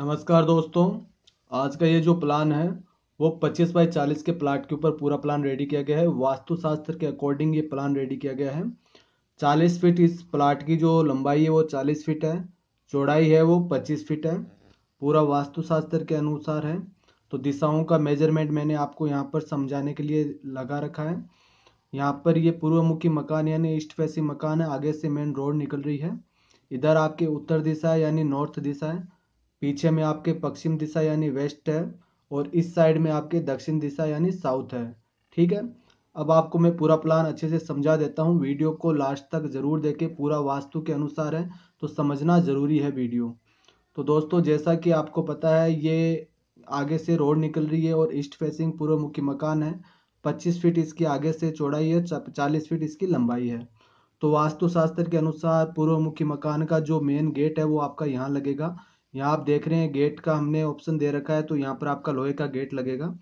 नमस्कार दोस्तों आज का ये जो प्लान है वो 25 बाई 40 के प्लाट के ऊपर पूरा प्लान रेडी किया गया है वास्तुशास्त्र के अकॉर्डिंग ये प्लान रेडी किया गया है 40 फीट इस प्लाट की जो लंबाई है वो 40 फीट है चौड़ाई है वो 25 फीट है पूरा वास्तुशास्त्र के अनुसार है तो दिशाओं का मेजरमेंट मैंने आपको यहाँ पर समझाने के लिए लगा रखा है यहाँ पर ये पूर्वमुखी मकान यानी ईस्ट फैसी मकान है आगे से मेन रोड निकल रही है इधर आपके उत्तर दिशा यानी नॉर्थ दिशा है पीछे में आपके पश्चिम दिशा यानी वेस्ट है और इस साइड में आपके दक्षिण दिशा यानी साउथ है ठीक है अब आपको मैं पूरा प्लान अच्छे से समझा देता हूँ वीडियो को लास्ट तक ज़रूर देखे पूरा वास्तु के अनुसार है तो समझना ज़रूरी है वीडियो तो दोस्तों जैसा कि आपको पता है ये आगे से रोड निकल रही है और ईस्ट फेसिंग पूर्व मुखी मकान है पच्चीस फीट इसकी आगे से चौड़ाई है चालीस फीट इसकी लंबाई है तो वास्तुशास्त्र के अनुसार पूर्व मुखी मकान का जो मेन गेट है वो आपका यहाँ लगेगा यहाँ आप देख रहे हैं गेट का हमने ऑप्शन दे रखा है तो यहाँ पर आपका लोहे का गेट लगेगा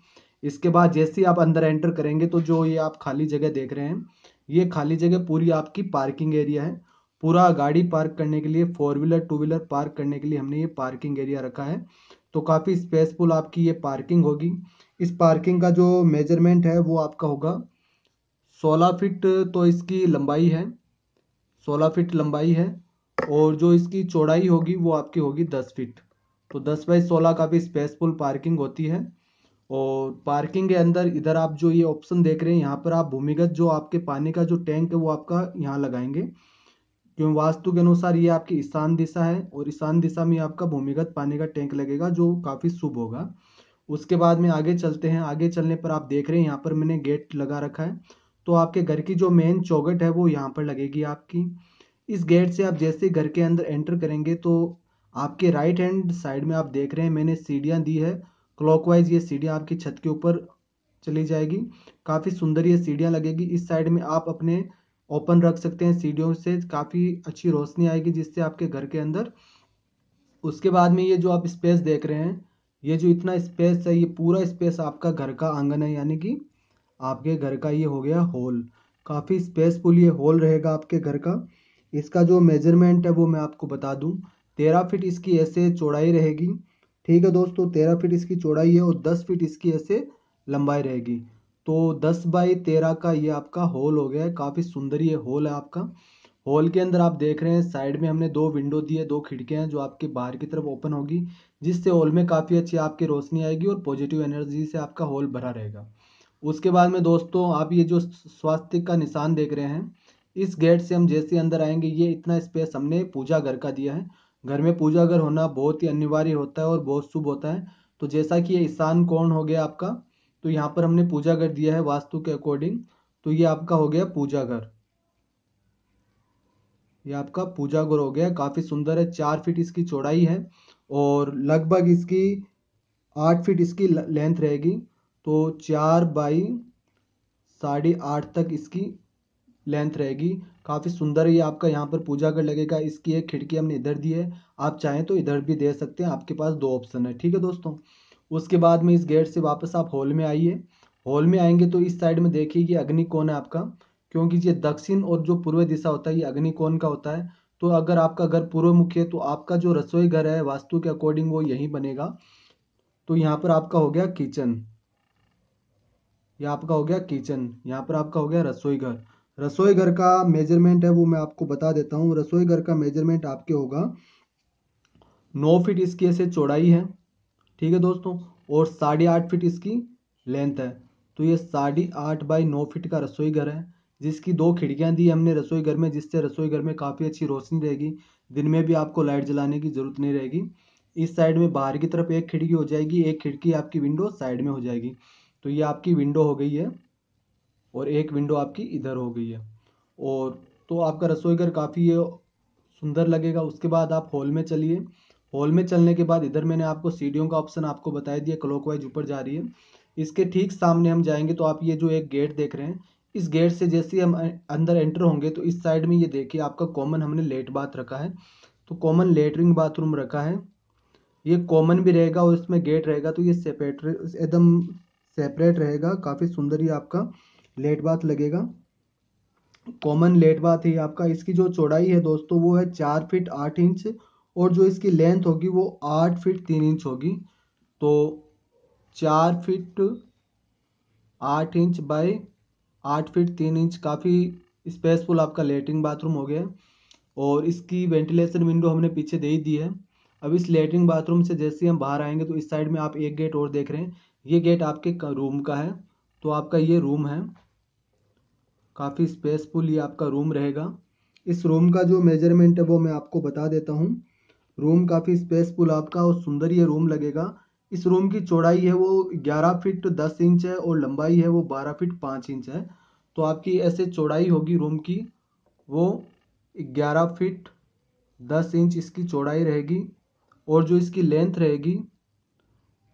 इसके बाद जैसे ही आप अंदर एंटर करेंगे तो जो ये आप खाली जगह देख रहे हैं ये खाली जगह पूरी आपकी पार्किंग एरिया है पूरा गाड़ी पार्क करने के लिए four wheeler two wheeler park करने के लिए हमने ये पार्किंग एरिया रखा है तो काफ़ी स्पेसफुल आपकी ये पार्किंग होगी इस पार्किंग का जो मेजरमेंट है वो आपका होगा सोलह फिट तो इसकी लंबाई है सोलह फिट लंबाई है और जो इसकी चौड़ाई होगी वो आपकी होगी दस फीट तो दस बाई सोलह का भी स्पेसफुल पार्किंग होती है और पार्किंग के अंदर इधर आप जो ये ऑप्शन देख रहे हैं यहाँ पर आप भूमिगत जो आपके पानी का जो टैंक है वो आपका यहाँ लगाएंगे क्यों वास्तु के अनुसार ये आपकी ईशान दिशा है और ईशान दिशा में आपका भूमिगत पानी का टैंक लगेगा जो काफ़ी शुभ होगा उसके बाद में आगे चलते हैं आगे चलने पर आप देख रहे हैं यहाँ पर मैंने गेट लगा रखा है तो आपके घर की जो मेन चौगट है वो यहाँ पर लगेगी आपकी इस गेट से आप जैसे घर के अंदर एंटर करेंगे तो आपके राइट हैंड साइड में आप देख रहे हैं मैंने सीढ़ियाँ दी है क्लॉकवाइज ये सीढ़ियाँ आपकी छत के ऊपर चली जाएगी काफ़ी सुंदर ये सीढ़ियाँ लगेगी इस साइड में आप अपने ओपन रख सकते हैं सीढ़ियों से काफ़ी अच्छी रोशनी आएगी जिससे आपके घर के अंदर उसके बाद में ये जो आप स्पेस देख रहे हैं ये जो इतना स्पेस है ये पूरा स्पेस आपका घर का आंगन है यानी कि आपके घर का ये हो गया हॉल काफ़ी स्पेसफुल ये हॉल रहेगा आपके घर का इसका जो मेजरमेंट है वो मैं आपको बता दूं तेरह फीट इसकी ऐसे चौड़ाई रहेगी ठीक है दोस्तों तेरह फीट इसकी चौड़ाई है और दस फीट इसकी ऐसे लंबाई रहेगी तो दस बाई तेरह का ये आपका हॉल हो गया है काफ़ी सुंदर ये हॉल है आपका हॉल के अंदर आप देख रहे हैं साइड में हमने दो विंडो दिए दो खिड़कियां हैं जो आपके बाहर की तरफ ओपन होगी जिससे हॉल में काफ़ी अच्छी आपकी रोशनी आएगी और पॉजिटिव एनर्जी से आपका हॉल भरा रहेगा उसके बाद में दोस्तों आप ये जो स्वास्थ्य का निशान देख रहे हैं इस गेट से हम जैसे अंदर आएंगे ये इतना स्पेस हमने पूजा घर का दिया है घर में पूजा घर होना बहुत ही अनिवार्य होता है और बहुत शुभ होता है तो जैसा कि ये ईशान कोण हो गया आपका तो यहाँ पर हमने पूजा घर दिया है वास्तु के अकॉर्डिंग तो ये आपका हो गया पूजा घर ये आपका पूजा घर हो गया काफ़ी सुंदर है चार फीट इसकी चौड़ाई है और लगभग इसकी आठ फीट इसकी लेंथ रहेगी तो चार बाई साढ़े आठ तक इसकी लेंथ रहेगी काफ़ी सुंदर ये आपका यहाँ पर पूजा कर लगेगा इसकी एक खिड़की हमने इधर दी है आप चाहें तो इधर भी दे सकते हैं आपके पास दो ऑप्शन है ठीक है दोस्तों उसके बाद में इस गेट से वापस आप हॉल में आइए हॉल में आएंगे तो इस साइड में देखिए कि अग्नि कौन है आपका क्योंकि ये दक्षिण और जो पूर्व दिशा होता है ये अग्नि कौन का होता है तो अगर आपका घर पूर्व मुख्य है तो आपका जो रसोई घर है वास्तु के अकॉर्डिंग वो यहीं बनेगा तो यहाँ पर आपका हो गया किचन यह आपका हो गया किचन यहाँ पर आपका हो गया रसोई घर रसोई घर का मेजरमेंट है वो मैं आपको बता देता हूँ रसोई घर का मेजरमेंट आपके होगा नौ फीट इसकी ऐसे चौड़ाई है ठीक है दोस्तों और साढ़े आठ फीट इसकी लेंथ है तो ये साढ़े आठ बाई नौ फिट का रसोई घर है जिसकी दो खिड़कियाँ दी हमने रसोई घर में जिससे रसोई घर में काफ़ी अच्छी रोशनी रहेगी दिन में भी आपको लाइट जलाने की ज़रूरत नहीं रहेगी इस साइड में बाहर की तरफ एक खिड़की हो जाएगी एक खिड़की आपकी विंडो साइड में हो जाएगी तो ये आपकी विंडो हो गई है और एक विंडो आपकी इधर हो गई है और तो आपका रसोई घर काफ़ी सुंदर लगेगा उसके बाद आप हॉल में चलिए हॉल में चलने के बाद इधर मैंने आपको सीढ़ियों का ऑप्शन आपको बताया दिया क्लॉकवाइज ऊपर जा रही है इसके ठीक सामने हम जाएंगे तो आप ये जो एक गेट देख रहे हैं इस गेट से जैसे हम अंदर एंटर होंगे तो इस साइड में ये देखिए आपका कॉमन हमने लेट बाथ रखा है तो कॉमन लेटरिन बाथरूम रखा है ये कॉमन भी रहेगा और इसमें गेट रहेगा तो ये सेपरेट एकदम सेपरेट रहेगा काफ़ी सुंदर ये आपका लेट बाथ लगेगा कॉमन लेट बाथ है आपका इसकी जो चौड़ाई है दोस्तों वो है चार फीट आठ इंच और जो इसकी लेंथ होगी वो आठ फीट तीन इंच होगी तो चार फीट आठ इंच बाय आठ फीट तीन इंच काफ़ी स्पेसफुल आपका लेटरिन बाथरूम हो गया और इसकी वेंटिलेशन विंडो हमने पीछे दे ही दी है अब इस लेटरिन बाथरूम से जैसे ही हम बाहर आएंगे तो इस साइड में आप एक गेट और देख रहे हैं ये गेट आपके रूम का है तो आपका ये रूम है काफ़ी स्पेसफुल ये आपका रूम रहेगा इस रूम का जो मेजरमेंट है वो मैं आपको बता देता हूँ रूम काफ़ी स्पेसफुल आपका और सुंदर ये रूम लगेगा इस रूम की चौड़ाई है वो ग्यारह फिट दस इंच है और लंबाई है वो बारह फिट पाँच इंच है तो आपकी ऐसे चौड़ाई होगी रूम की वो ग्यारह फिट दस इंच इसकी चौड़ाई रहेगी और जो इसकी लेंथ रहेगी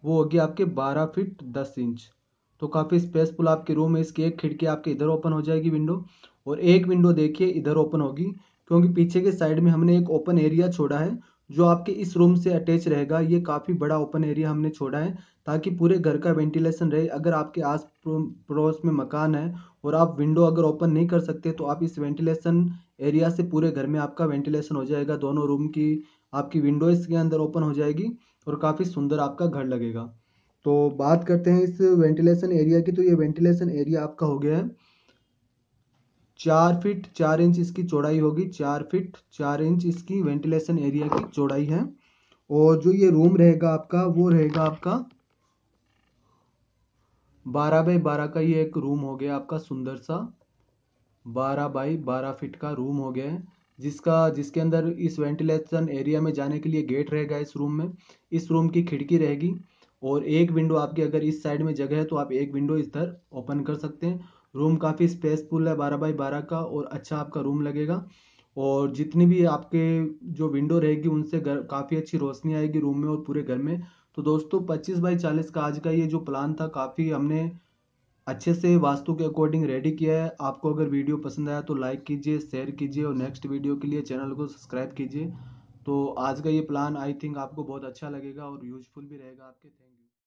वो होगी आपके बारह फिट दस इंच तो काफ़ी स्पेसफुल आपके रूम है इसकी एक खिड़की आपके इधर ओपन हो जाएगी विंडो और एक विंडो देखिए इधर ओपन होगी क्योंकि पीछे के साइड में हमने एक ओपन एरिया छोड़ा है जो आपके इस रूम से अटैच रहेगा ये काफ़ी बड़ा ओपन एरिया हमने छोड़ा है ताकि पूरे घर का वेंटिलेशन रहे अगर आपके आस पड़ोस में मकान है और आप विंडो अगर ओपन नहीं कर सकते तो आप इस वेंटिलेशन एरिया से पूरे घर में आपका वेंटिलेशन हो जाएगा दोनों रूम की आपकी विंडो इसके अंदर ओपन हो जाएगी और काफ़ी सुंदर आपका घर लगेगा तो बात करते हैं इस वेंटिलेशन एरिया की तो ये वेंटिलेशन एरिया आपका हो गया है चार फिट चार इंच इसकी चौड़ाई होगी चार फिट चार इंच इसकी वेंटिलेशन एरिया की चौड़ाई है और जो ये रूम रहेगा आपका वो रहेगा आपका बारह बाई बारह का ये एक रूम हो गया आपका सुंदर सा बारह बाई बारह फिट का रूम हो गया है जिसका जिसके अंदर इस वेंटिलेशन एरिया में जाने के लिए गेट रहेगा इस रूम में इस रूम की खिड़की रहेगी और एक विंडो आपकी अगर इस साइड में जगह है तो आप एक विंडो इधर ओपन कर सकते हैं रूम काफ़ी स्पेसफुल है बारह बाई बारह का और अच्छा आपका रूम लगेगा और जितनी भी आपके जो विंडो रहेगी उनसे घर काफ़ी अच्छी रोशनी आएगी रूम में और पूरे घर में तो दोस्तों पच्चीस बाई चालीस का आज का ये जो प्लान था काफ़ी हमने अच्छे से वास्तु के अकॉर्डिंग रेडी किया है आपको अगर वीडियो पसंद आया तो लाइक कीजिए शेयर कीजिए और नेक्स्ट वीडियो के लिए चैनल को सब्सक्राइब कीजिए तो आज का ये प्लान आई थिंक आपको बहुत अच्छा लगेगा और यूजफुल भी रहेगा आपके थैंक